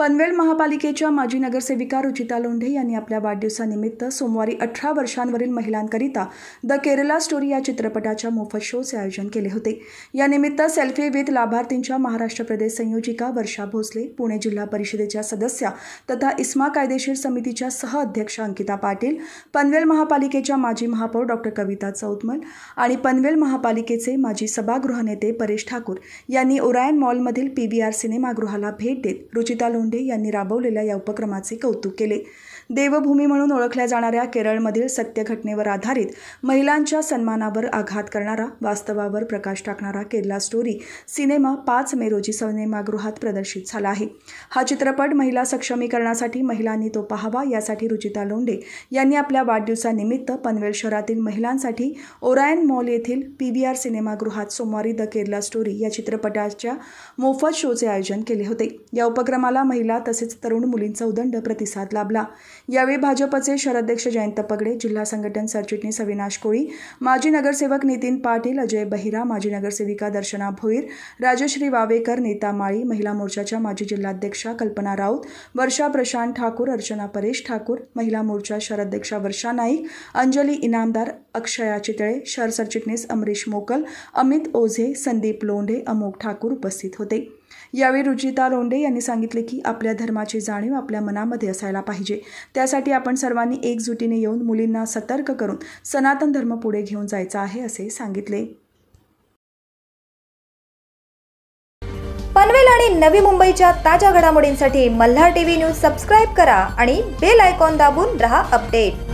पनवेल महापालिकेच्या माजी नगरसेविका रुचिता लोंढे यांनी आपल्या वाढदिवसानिमित्त सोमवारी अठरा वर्षांवरील महिलांकरिता द केरला स्टोरी या चित्रपटाच्या मोफत शोचे आयोजन केले होते यानिमित्त सेल्फी विथ लाभार्थींच्या महाराष्ट्र प्रदेश संयोजिका वर्षा भोसले पुणे जिल्हा परिषदेच्या सदस्या तथा इस्मा कायदेशीर समितीच्या सहअध्यक्ष अंकिता पाटील पनवेल महापालिकेच्या माजी महापौर डॉक्टर कविता चौतमल आणि पनवेल महापालिकेचे माजी सभागृहनेते परेश ठाकूर यांनी ओरायन मॉलमधील आर सिनेमागृहाला भेट देत रुचिता लोंढे मुंडे यांनी राबवलेल्या या उपक्रमाचे कौतुक केले देवभूमी म्हणून ओळखल्या जाणाऱ्या केरळमधील सत्यघटनेवर आधारित महिलांच्या सन्मानावर आघात करणारा वास्तवावर प्रकाश टाकणारा केरला स्टोरी सिनेमा पाच मे रोजी सिनेमागृहात प्रदर्शित झाला आहे हा चित्रपट महिला सक्षमीकरणासाठी महिलांनी तो पाहावा यासाठी रुचिता लोंढे यांनी आपल्या वाढदिवसानिमित्त पनवेल शहरातील महिलांसाठी ओरायन मॉल येथील पी व्ही आर सिनेमागृहात सोमवारी द केरला स्टोरी या चित्रपटाच्या मोफत शोचे आयोजन केले होते या उपक्रमाला महिला तसेच तरुण मुलींचा उदंड प्रतिसाद लाभला यावेळी भाजपचे शहराध्यक्ष जयंत पगडे जिल्हा संघटन सरचिटणीस अविनाश कोळी माजी नगरसेवक नितीन पाटील अजय बहिरा माजी नगरसेविका दर्शना भोईर राजश्री वावेकर नेता माळी महिला मोर्चाच्या माजी जिल्हाध्यक्षा कल्पना राऊत वर्षा प्रशांत ठाकूर अर्चना परेश ठाकूर महिला मोर्चा शहराध्यक्षा वर्षा नाईक अंजली इनामदार अक्षया चितळे शहर सरचिटणीस अमरीश मोकल अमित ओझे संदीप लोंढे अमोक ठाकूर उपस्थित होते यावेळी रुचिता लोंडे यांनी सांगितले की आपल्या धर्माची जाणीव आपल्या मनामध्ये असायला पाहिजे त्यासाठी आपण सर्वांनी एकजुटीने येऊन मुलींना सतर्क करून सनातन धर्म पुढे घेऊन जायचा आहे असे सांगितले पनवेल आणि नवी मुंबईच्या ताज्या घडामोडींसाठी मल्हार टीव्ही न्यूज सबस्क्राईब करा आणि बेल आयकॉन दाबून रहा अपडेट